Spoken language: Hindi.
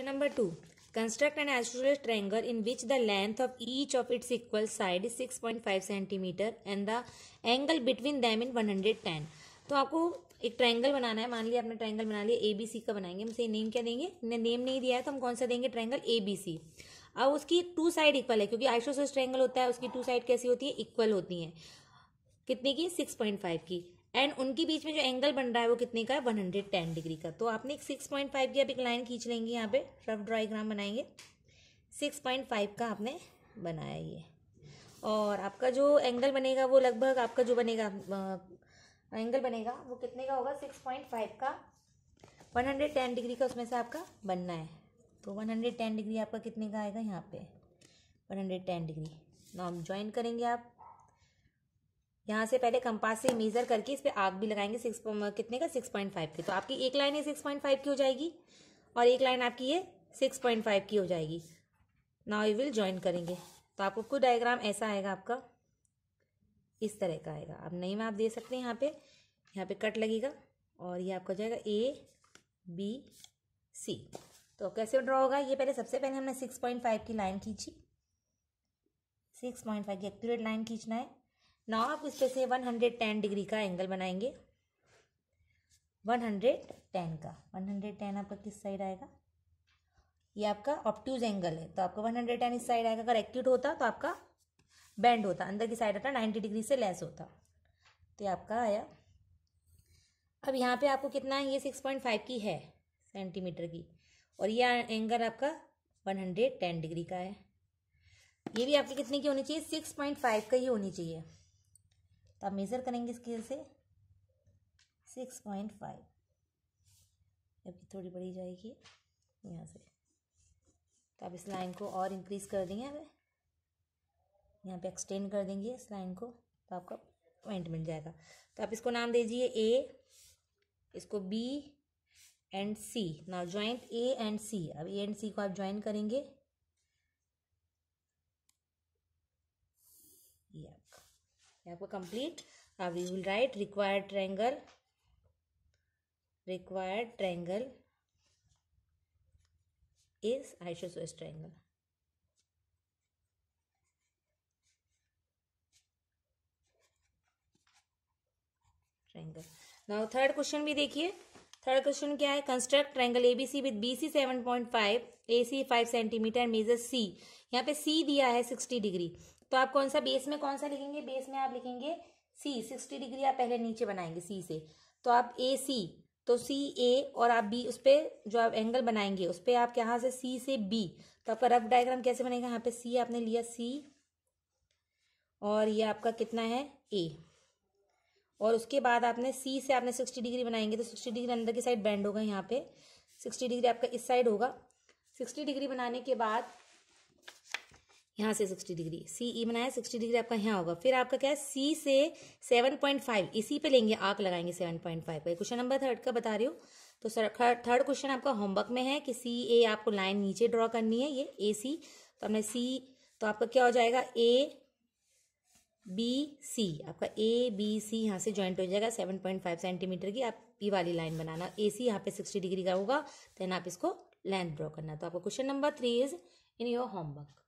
Number two Question number 2. Construct in which the length of the of its equal side six point five centimeter and the angle between them in one hundred ten तो आपको एक ट्रायंगल बनाना है मान लिया आपने ट्रायंगल बना लिया ए बी सी का बनाएंगे हम नेम क्या देंगे ने नेम नहीं दिया है तो हम कौन सा देंगे ट्रायंगल ए बी सी अब उसकी टू साइड इक्वल है क्योंकि आइसोसेस ट्रायंगल होता है उसकी टू साइड कैसी होती है इक्वल होती है कितने की सिक्स पॉइंट फाइव की एंड उनके बीच में जो एंगल बन रहा है वो कितने का है वन हंड्रेड टेन डिग्री का तो आपने एक सिक्स पॉइंट फाइव की आप एक लाइन खींच लेंगे यहाँ पे रफ ड्राइग्राम बनाएंगे सिक्स पॉइंट फाइव का आपने बनाया ये और आपका जो एंगल बनेगा वो लगभग आपका जो बनेगा आ, एंगल बनेगा वो कितने का होगा सिक्स पॉइंट फाइव का वन हंड्रेड टेन डिग्री का उसमें से आपका बनना है तो वन हंड्रेड टेन डिग्री आपका कितने का आएगा यहाँ पे वन हंड्रेड टेन डिग्री नाम ज्वाइन करेंगे आप यहाँ से पहले कंपास से मेजर करके इस पर आग भी लगाएंगे सिक्स कितने का सिक्स पॉइंट फाइव की तो आपकी एक लाइन ये सिक्स पॉइंट फाइव की हो जाएगी और एक लाइन आपकी ये सिक्स पॉइंट फाइव की हो जाएगी नाउ यू विल ज्वाइन करेंगे तो आपको खुद डायग्राम ऐसा आएगा आपका इस तरह का आएगा आप नहीं मैं आप दे सकते हैं यहाँ पे यहाँ पे कट लगेगा और ये आपका जाएगा ए बी सी तो कैसे ड्रॉ होगा ये पहले सबसे पहले हमने सिक्स पॉइंट फाइव की लाइन खींची सिक्स पॉइंट फाइव की एक्यूरेट लाइन खींचना है ना आप इस पे से 110 डिग्री का एंगल बनाएंगे 110 का 110 आपका किस साइड आएगा ये आपका ऑप्टूज एंगल है तो आपका 110 इस साइड आएगा अगर एक्यूट होता तो आपका बैंड होता अंदर की साइड आता 90 डिग्री से लेस होता तो ये आपका आया अब यहाँ पे आपको कितना है ये 6.5 की है सेंटीमीटर की और ये एंगल आपका 110 डिग्री का है ये भी आपकी कितने की होनी चाहिए फाइव का ही होनी चाहिए तो आप मेज़र करेंगे स्केल से सिक्स पॉइंट फाइव जबकि थोड़ी बड़ी जाएगी यहाँ से तो आप इस लाइन को और इंक्रीज़ कर देंगे हमें यहाँ पे एक्सटेंड कर देंगे इस लाइन को तो आपका पॉइंट मिल जाएगा तो आप इसको नाम दीजिए ए इसको B and C now joint A and C अब ए एंड सी को आप ज्वाइन करेंगे आपको कंप्लीट अब you will write required triangle required triangle is isosceles triangle triangle now third question भी देखिए थर्ड क्वेश्चन क्या है construct triangle ABC with BC seven point five A C five centimeter measure C यहाँ पे सी दिया है सिक्सटी डिग्री तो आप कौन सा बेस में कौन सा लिखेंगे बेस में आप लिखेंगे सी सिक्सटी डिग्री आप पहले नीचे बनाएंगे सी से तो आप ए सी तो सी ए और आप बी उस पर जो आप एंगल बनाएंगे उस पर आप यहाँ से सी से बी तो आपका रफ डायग्राम कैसे बनेगा यहाँ पे सी आपने लिया सी और ये आपका कितना है ए और उसके बाद आपने सी से आपने सिक्सटी डिग्री बनाएंगे तो सिक्सटी डिग्री अंदर की साइड बैंड होगा यहाँ पे सिक्सटी डिग्री आपका इस साइड होगा सिक्सटी डिग्री बनाने के बाद यहाँ से 60 डिग्री सी ई बनाया 60 डिग्री आपका यहाँ होगा फिर आपका क्या है सी से 7.5 इसी पे लेंगे आग लगाएंगे 7.5 पे क्वेश्चन नंबर थर्ड का बता रही हूँ तो सर थर्ड क्वेश्चन आपका होमवर्क में है कि सी ए आपको लाइन नीचे ड्रॉ करनी है ये ए सी तो हमने सी तो आपका क्या हो जाएगा ए बी सी आपका ए बी सी यहाँ से ज्वाइंट हो जाएगा सेवन पॉइंट फाइव सेंटीमीटर की आप ई वाली लाइन बनाना ए सी यहाँ पे सिक्सटी डिग्री का होगा देन आप इसको लेंथ ड्रॉ करना तो आपका question number three is in your homework